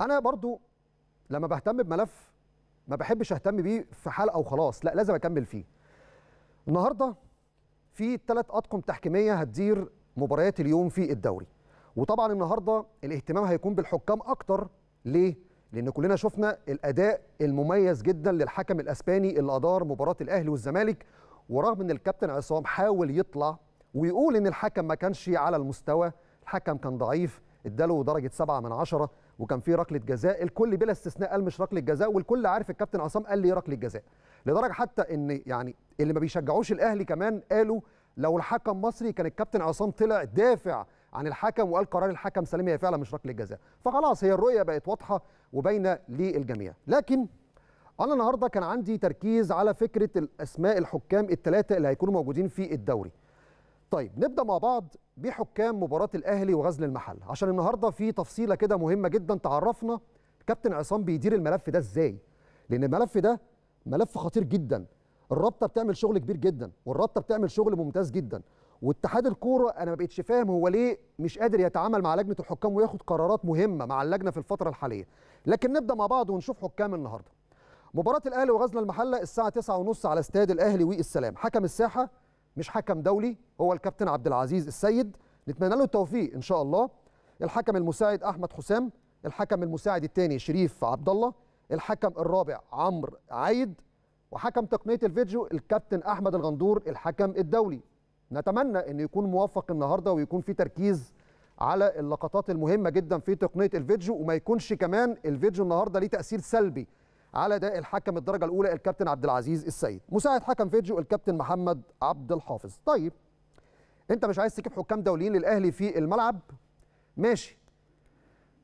انا برضو لما بهتم بملف ما بحبش اهتم بيه في حلقه وخلاص لا لازم اكمل فيه النهارده في ثلاث اطقم تحكيميه هتدير مباريات اليوم في الدوري وطبعا النهارده الاهتمام هيكون بالحكام اكتر ليه لان كلنا شفنا الاداء المميز جدا للحكم الاسباني اللي ادار مباراه الاهلي والزمالك ورغم ان الكابتن عصام حاول يطلع ويقول ان الحكم ما كانش على المستوى الحكم كان ضعيف اداله درجه 7 من عشرة وكان في ركله جزاء الكل بلا استثناء قال مش ركله جزاء والكل عارف الكابتن عصام قال لي ركله جزاء لدرجه حتى ان يعني اللي ما بيشجعوش الاهلي كمان قالوا لو الحكم مصري كان الكابتن عصام طلع دافع عن الحكم وقال قرار الحكم سليم هي فعلا مش ركله جزاء فخلاص هي الرؤيه بقت واضحه وباينه للجميع لكن انا النهارده كان عندي تركيز على فكره الاسماء الحكام الثلاثه اللي هيكونوا موجودين في الدوري طيب نبدا مع بعض بحكام مباراه الاهلي وغزل المحل عشان النهارده في تفصيله كده مهمه جدا تعرفنا كابتن عصام بيدير الملف ده ازاي لان الملف ده ملف خطير جدا الرابطه بتعمل شغل كبير جدا والرابطه بتعمل شغل ممتاز جدا واتحاد الكوره انا ما بقتش فاهم هو ليه مش قادر يتعامل مع لجنه الحكام وياخد قرارات مهمه مع اللجنه في الفتره الحاليه لكن نبدا مع بعض ونشوف حكام النهارده مباراه الاهلي وغزل المحله الساعه 9:30 على استاد الاهلي والسلام حكم الساحه مش حكم دولي هو الكابتن عبد العزيز السيد نتمنى له التوفيق ان شاء الله الحكم المساعد احمد حسام الحكم المساعد الثاني شريف عبد الله الحكم الرابع عمرو عايد وحكم تقنيه الفيديو الكابتن احمد الغندور الحكم الدولي نتمنى انه يكون موفق النهارده ويكون في تركيز على اللقطات المهمه جدا في تقنيه الفيديو وما يكونش كمان الفيديو النهارده ليه تاثير سلبي على ده الحكم الدرجه الاولى الكابتن عبد العزيز السيد مساعد حكم فيديو الكابتن محمد عبد الحافظ طيب انت مش عايز تجيب حكام دوليين للاهلي في الملعب ماشي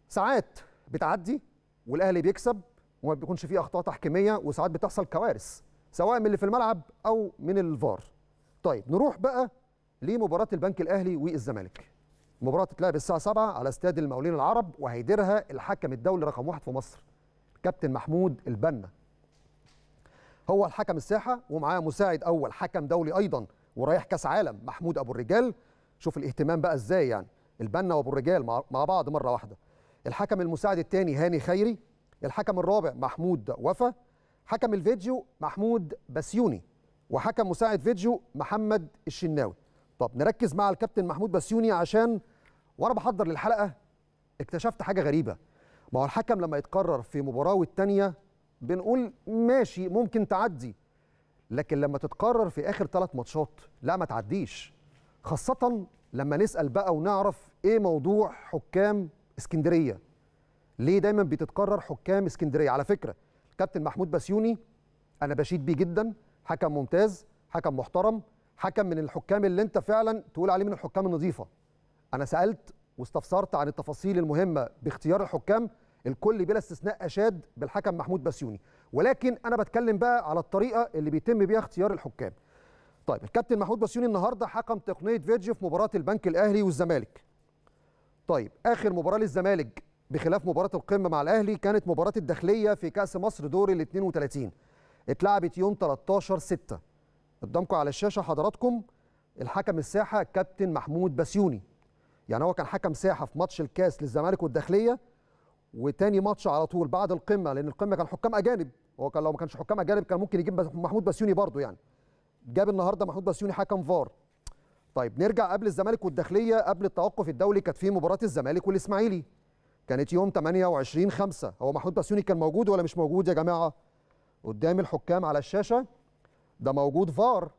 ساعات بتعدي والاهلي بيكسب وما بيكونش فيه اخطاء تحكيميه وساعات بتحصل كوارث سواء من اللي في الملعب او من الفار طيب نروح بقى لمباراه البنك الاهلي والزمالك مباراه تتلعب الساعه 7 على استاد المقاولين العرب وهيديرها الحكم الدولي رقم واحد في مصر كابتن محمود البنا هو الحكم الساحه ومعاه مساعد اول حكم دولي ايضا ورايح كاس عالم محمود ابو الرجال شوف الاهتمام بقى ازاي يعني البنا وابو الرجال مع بعض مره واحده الحكم المساعد الثاني هاني خيري الحكم الرابع محمود وفا حكم الفيديو محمود بسيوني وحكم مساعد فيديو محمد الشناوي طب نركز مع الكابتن محمود بسيوني عشان وانا بحضر للحلقه اكتشفت حاجه غريبه ما هو الحكم لما يتقرر في مباراه والتانيه بنقول ماشي ممكن تعدي لكن لما تتقرر في اخر ثلاث ماتشات لا ما تعديش خاصه لما نسال بقى ونعرف ايه موضوع حكام اسكندريه ليه دايما بتتقرر حكام اسكندريه على فكره كابتن محمود بسيوني انا بشيد بيه جدا حكم ممتاز حكم محترم حكم من الحكام اللي انت فعلا تقول عليه من الحكام النظيفه انا سالت واستفسرت عن التفاصيل المهمه باختيار الحكام الكل بلا استثناء اشاد بالحكم محمود بسيوني ولكن انا بتكلم بقى على الطريقه اللي بيتم بيها اختيار الحكام طيب الكابتن محمود بسيوني النهارده حكم تقنيه فيديو في مباراه البنك الاهلي والزمالك طيب اخر مباراه للزمالك بخلاف مباراه القمه مع الاهلي كانت مباراه الداخليه في كاس مصر دور ال 32 اتلعبت يوم 13 6 قدامكم على الشاشه حضراتكم الحكم الساحه الكابتن محمود بسيوني يعني هو كان حكم ساحه في ماتش الكاس للزمالك والداخليه وتاني ماتش على طول بعد القمه لان القمه كان حكام اجانب هو كان لو ما كانش حكام اجانب كان ممكن يجيب محمود بسيوني برضه يعني جاب النهارده محمود بسيوني حكم فار طيب نرجع قبل الزمالك والداخليه قبل التوقف الدولي كانت في مباراه الزمالك والاسماعيلي كانت يوم 28 5 هو محمود بسيوني كان موجود ولا مش موجود يا جماعه قدام الحكام على الشاشه ده موجود فار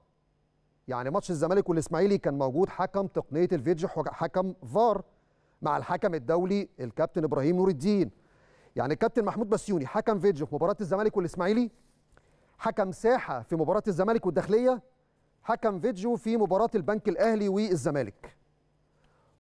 يعني ماتش الزمالك والاسماعيلي كان موجود حكم تقنيه الفيديو حكم فار مع الحكم الدولي الكابتن ابراهيم نور الدين يعني الكابتن محمود بسيوني حكم فيديو في مباراه الزمالك والاسماعيلي حكم ساحه في مباراه الزمالك والداخليه حكم فيديو في مباراه البنك الاهلي والزمالك